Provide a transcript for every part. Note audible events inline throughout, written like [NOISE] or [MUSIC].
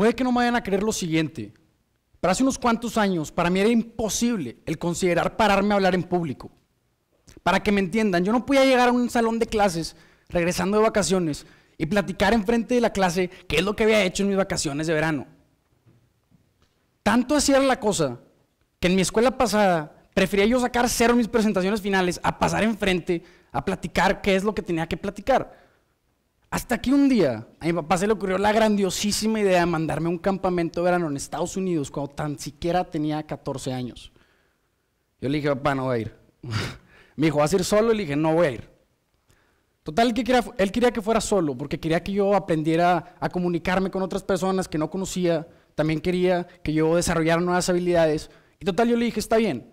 Puede que no me vayan a creer lo siguiente, pero hace unos cuantos años para mí era imposible el considerar pararme a hablar en público. Para que me entiendan, yo no podía llegar a un salón de clases regresando de vacaciones y platicar enfrente de la clase qué es lo que había hecho en mis vacaciones de verano. Tanto así la cosa que en mi escuela pasada prefería yo sacar cero mis presentaciones finales a pasar enfrente a platicar qué es lo que tenía que platicar. Hasta que un día a mi papá se le ocurrió la grandiosísima idea de mandarme a un campamento de verano en Estados Unidos cuando tan siquiera tenía 14 años. Yo le dije, papá, no voy a ir. [LAUGHS] Me dijo, ¿vas a ir solo? Y le dije, no voy a ir. Total, él quería, él quería que fuera solo, porque quería que yo aprendiera a comunicarme con otras personas que no conocía. También quería que yo desarrollara nuevas habilidades. Y total, yo le dije, está bien,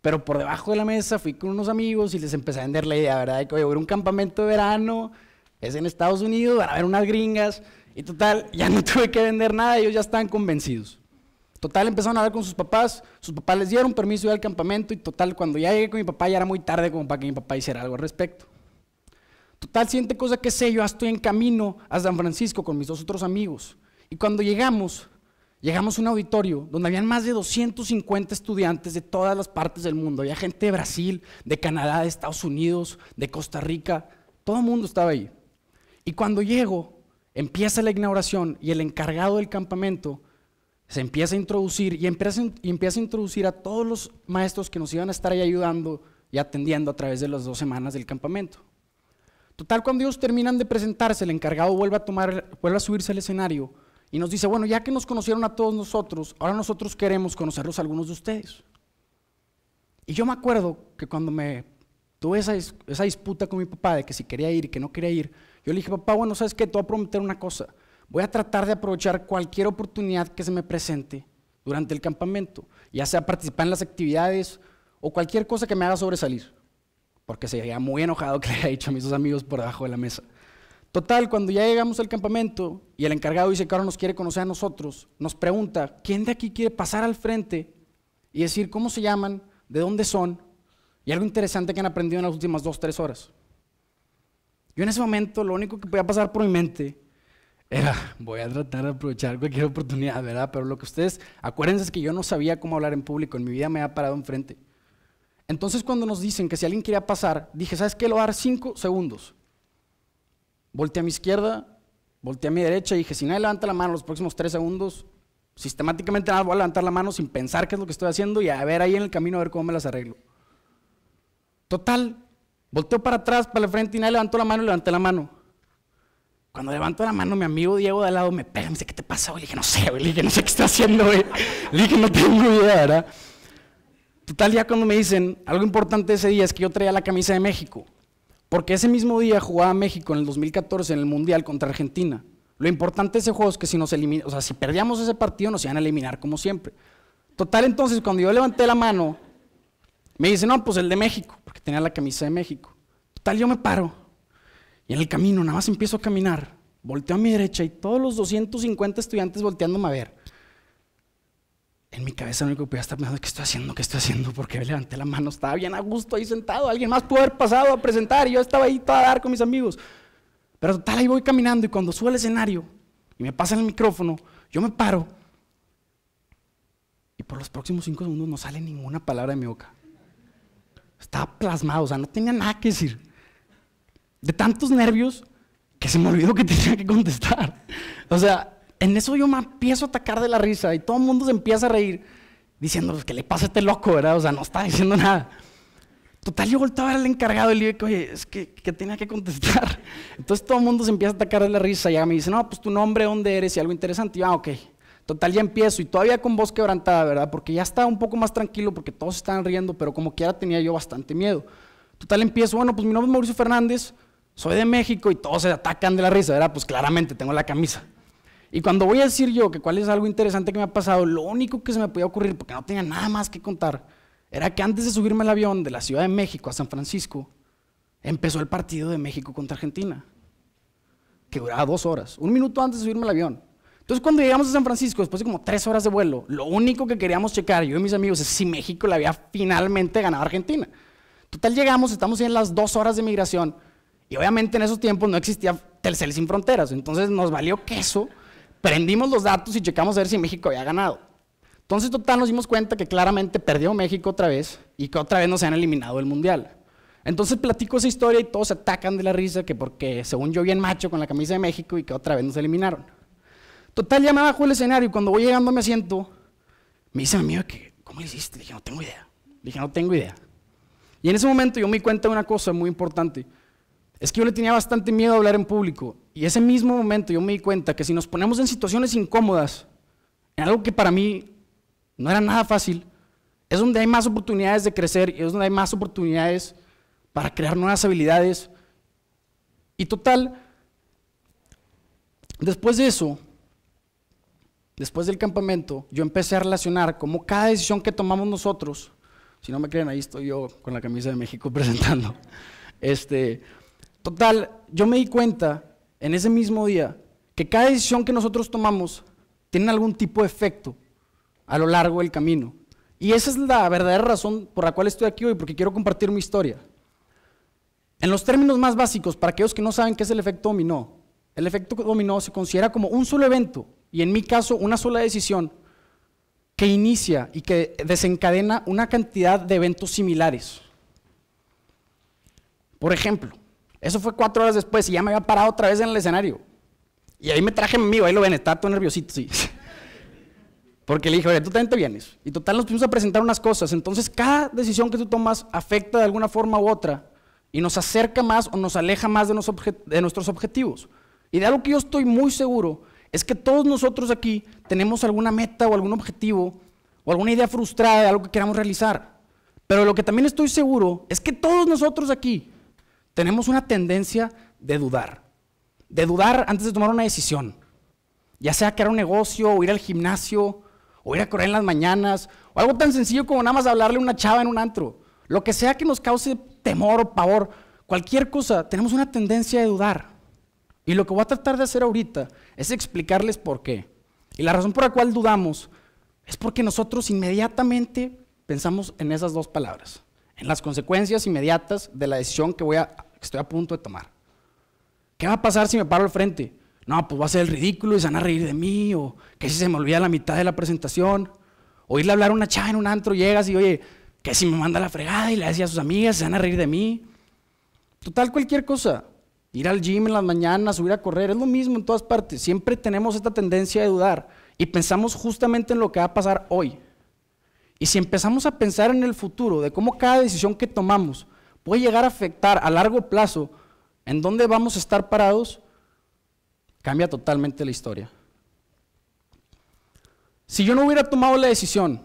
pero por debajo de la mesa fui con unos amigos y les empecé a vender la idea, ¿verdad? De que, voy a un campamento de verano, es en Estados Unidos, van a haber unas gringas. Y total, [LAUGHS] ya no tuve que vender nada, ellos ya estaban convencidos. Total, empezaron a hablar con sus papás, sus papás les dieron permiso de ir al campamento y total, cuando ya llegué con mi papá ya era muy tarde como para que mi papá hiciera algo al respecto. Total, siguiente cosa que sé, yo estoy en camino a San Francisco con mis dos otros amigos. Y cuando llegamos, llegamos a un auditorio donde habían más de 250 estudiantes de todas las partes del mundo. Había gente de Brasil, de Canadá, de Estados Unidos, de Costa Rica. Todo el mundo estaba ahí. Y cuando llego, empieza la inauguración y el encargado del campamento se empieza a introducir y empieza, a introducir a todos los maestros que nos iban a estar ahí ayudando y atendiendo a través de las dos semanas del campamento. Total, cuando ellos terminan de presentarse, el encargado vuelve a, tomar, vuelve a subirse al escenario y nos dice, bueno, ya que nos conocieron a todos nosotros, ahora nosotros queremos conocerlos a algunos de ustedes. Y yo me acuerdo que cuando me tuve esa, esa disputa con mi papá de que si quería ir y que no quería ir, yo le dije, papá, bueno, ¿sabes qué? Te voy a prometer una cosa. Voy a tratar de aprovechar cualquier oportunidad que se me presente durante el campamento, ya sea participar en las actividades o cualquier cosa que me haga sobresalir. Porque se veía muy enojado que le haya dicho a mis dos amigos por debajo de la mesa. Total, cuando ya llegamos al campamento y el encargado dice que ahora nos quiere conocer a nosotros, nos pregunta, ¿quién de aquí quiere pasar al frente y decir cómo se llaman, de dónde son? Y algo interesante que han aprendido en las últimas dos, tres horas. Yo en ese momento lo único que podía pasar por mi mente era, voy a tratar de aprovechar cualquier oportunidad, ¿verdad? Pero lo que ustedes, acuérdense es que yo no sabía cómo hablar en público, en mi vida me había parado enfrente. Entonces cuando nos dicen que si alguien quería pasar, dije, ¿sabes qué? Lo voy a dar cinco segundos. Volté a mi izquierda, volteé a mi derecha y dije, si nadie levanta la mano los próximos tres segundos, sistemáticamente nada, voy a levantar la mano sin pensar qué es lo que estoy haciendo y a ver ahí en el camino a ver cómo me las arreglo. Total, Volteo para atrás, para el frente y nadie levantó la mano y levanté la mano. Cuando levanto la mano, mi amigo Diego de al lado me pega, me dice, ¿qué te pasa? y Le dije, no sé, le dije, no sé qué está haciendo, le dije, no tengo idea, ¿verdad? Total, ya cuando me dicen, algo importante ese día es que yo traía la camisa de México. Porque ese mismo día jugaba México en el 2014 en el Mundial contra Argentina. Lo importante de ese juego es que si nos elimina, o sea, si perdíamos ese partido nos iban a eliminar como siempre. Total, entonces cuando yo levanté la mano, me dice, no, pues el de México, porque tenía la camisa de México. Total, yo me paro. Y en el camino, nada más empiezo a caminar. Volteo a mi derecha y todos los 250 estudiantes volteándome a ver. En mi cabeza lo único que podía estar pensando es qué estoy haciendo, qué estoy haciendo, porque levanté la mano, estaba bien a gusto ahí sentado, alguien más pudo haber pasado a presentar y yo estaba ahí toda a dar con mis amigos. Pero total, ahí voy caminando y cuando subo al escenario y me pasa el micrófono, yo me paro y por los próximos cinco segundos no sale ninguna palabra de mi boca. Estaba plasmado, o sea, no tenía nada que decir. De tantos nervios que se me olvidó que [LAUGHS] tenía que contestar. O sea, en eso yo me empiezo a atacar de la risa y todo el mundo se empieza a reír diciendo, pues, que le pasa a este loco, verdad? O sea, no está diciendo nada. Total, yo voltaba al encargado y le dije, oye, es que, que, tenía que contestar. [LAUGHS] Entonces todo el mundo se empieza a atacar de la risa. Y me dice, no, pues tu nombre, dónde eres y algo interesante. Y yo, ah, ok. Total, ya empiezo y todavía con voz quebrantada, ¿verdad? Porque ya estaba un poco más tranquilo porque todos estaban riendo, pero como quiera tenía yo bastante miedo. Total, empiezo, bueno, pues mi nombre es Mauricio Fernández, soy de México y todos se atacan de la risa, ¿verdad? Pues claramente tengo la camisa. Y cuando voy a decir yo que cuál es algo interesante que me ha pasado, lo único que se me podía ocurrir, porque no tenía nada más que contar, era que antes de subirme al avión de la Ciudad de México a San Francisco, empezó el partido de México contra Argentina, que duraba dos horas, un minuto antes de subirme al avión. Entonces cuando llegamos a San Francisco, después de como tres horas de vuelo, lo único que queríamos checar, yo y mis amigos, es si México le había finalmente ganado a Argentina. Total llegamos, estamos en las dos horas de migración y obviamente en esos tiempos no existía Telcel sin fronteras, entonces nos valió queso, prendimos los datos y checamos a ver si México había ganado. Entonces total nos dimos cuenta que claramente perdió México otra vez y que otra vez nos han eliminado del Mundial. Entonces platico esa historia y todos se atacan de la risa que porque según yo bien macho con la camisa de México y que otra vez nos eliminaron. Total, ya me bajo el escenario y cuando voy llegando me mi asiento, me dice mi amigo que, ¿cómo hiciste? Le dije, no tengo idea. dije, no tengo idea. Y en ese momento yo me di cuenta de una cosa muy importante. Es que yo le tenía bastante miedo a hablar en público. Y ese mismo momento yo me di cuenta que si nos ponemos en situaciones incómodas, en algo que para mí no era nada fácil, es donde hay más oportunidades de crecer y es donde hay más oportunidades para crear nuevas habilidades. Y total, después de eso, después del campamento, yo empecé a relacionar cómo cada decisión que tomamos nosotros, si no me creen, ahí estoy yo con la camisa de México [LAUGHS] presentando. Este, total, yo me di cuenta en ese mismo día que cada decisión que nosotros tomamos tiene algún tipo de efecto a lo largo del camino. Y esa es la verdadera razón por la cual estoy aquí hoy, porque quiero compartir mi historia. En los términos más básicos, para aquellos que no saben qué es el efecto dominó, el efecto dominó se considera como un solo evento y en mi caso una sola decisión que inicia y que desencadena una cantidad de eventos similares. Por ejemplo, eso fue cuatro horas después y ya me había parado otra vez en el escenario. Y ahí me traje mi amigo, ahí lo ven, está todo nerviosito, sí. [LAUGHS] Porque le dije, oye, tú también te vienes. Y total nos pusimos a presentar unas cosas. Entonces cada decisión que tú tomas afecta de alguna forma u otra y nos acerca más o nos aleja más de nuestros objetivos. Y de algo que yo estoy muy seguro es que todos nosotros aquí tenemos alguna meta o algún objetivo o alguna idea frustrada de algo que queramos realizar. Pero lo que también estoy seguro es que todos nosotros aquí tenemos una tendencia de dudar. De dudar antes de tomar una decisión. Ya sea crear un negocio o ir al gimnasio o ir a correr en las mañanas o algo tan sencillo como nada más hablarle a una chava en un antro. Lo que sea que nos cause temor o pavor, cualquier cosa, tenemos una tendencia de dudar. Y lo que voy a tratar de hacer ahorita es explicarles por qué. Y la razón por la cual dudamos es porque nosotros inmediatamente pensamos en esas dos palabras, en las consecuencias inmediatas de la decisión que, voy a, que estoy a punto de tomar. ¿Qué va a pasar si me paro al frente? No, pues va a ser el ridículo y se van a reír de mí, o qué si se me olvida la mitad de la presentación, o irle a hablar a una chava en un antro, llegas y oye, qué si me manda la fregada y le decía a sus amigas, se van a reír de mí. Total, cualquier cosa ir al gym en las mañanas, subir a correr, es lo mismo en todas partes. Siempre tenemos esta tendencia de dudar y pensamos justamente en lo que va a pasar hoy. Y si empezamos a pensar en el futuro, de cómo cada decisión que tomamos puede llegar a afectar a largo plazo en dónde vamos a estar parados, cambia totalmente la historia. Si yo no hubiera tomado la decisión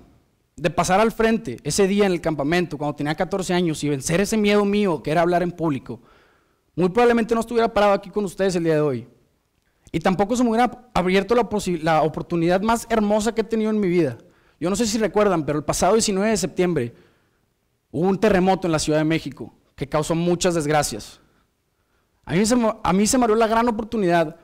de pasar al frente ese día en el campamento, cuando tenía 14 años, y vencer ese miedo mío que era hablar en público, muy probablemente no estuviera parado aquí con ustedes el día de hoy. Y tampoco se me hubiera abierto la, oportunidad más hermosa que he tenido en mi vida. Yo no sé si recuerdan, pero el pasado 19 de septiembre hubo un terremoto en la Ciudad de México que causó muchas desgracias. A mí se, a mí se me abrió la gran oportunidad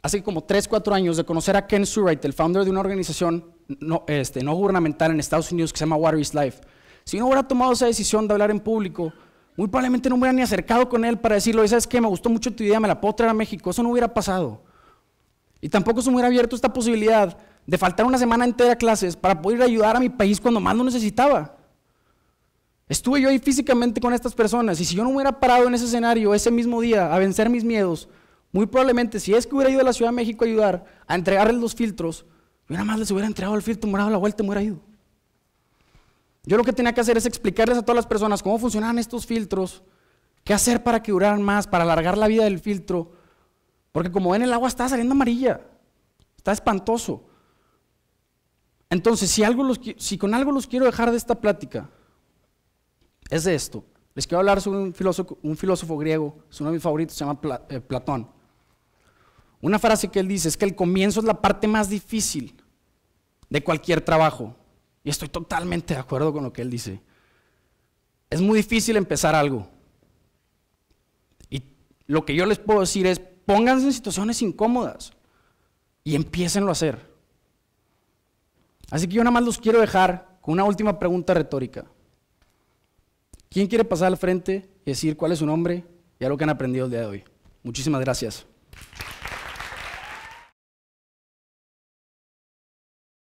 hace como 3, 4 años de conocer a Ken Surite, el founder de una organización no, este, no gubernamental en Estados Unidos que se llama Water is Life. Si no hubiera tomado esa decisión de hablar en público, muy probablemente no me hubiera ni acercado con él para decirle, ¿sabes qué? Me gustó mucho tu idea, me la puedo traer a México. Eso no hubiera pasado. Y tampoco se me hubiera abierto esta posibilidad de faltar una semana entera a clases para poder ayudar a mi país cuando más lo necesitaba. Estuve yo ahí físicamente con estas personas y si yo no hubiera parado en ese escenario ese mismo día a vencer mis miedos, muy probablemente si es que hubiera ido a la Ciudad de México a ayudar, a entregarles los filtros, yo nada más les hubiera entregado el filtro morado a la vuelta y me hubiera ido. Yo lo que tenía que hacer es explicarles a todas las personas cómo funcionaban estos filtros, qué hacer para que duraran más, para alargar la vida del filtro. Porque como ven, el agua está saliendo amarilla. Está espantoso. Entonces, si, si con algo los quiero dejar de esta plática, es de esto. Les quiero hablar sobre un filósofo, un filósofo griego, es uno de mis favoritos, se llama eh, Platón. Una frase que él dice es que el comienzo es la parte más difícil de cualquier trabajo. Y estoy totalmente de acuerdo con lo que él dice. Es muy difícil empezar algo. Y lo que yo les puedo decir es, pónganse en situaciones incómodas y empiecenlo a hacer. Así que yo nada más los quiero dejar con una última pregunta retórica. ¿Quién quiere pasar al frente y decir cuál es su nombre y algo que han aprendido el día de hoy? Muchísimas gracias.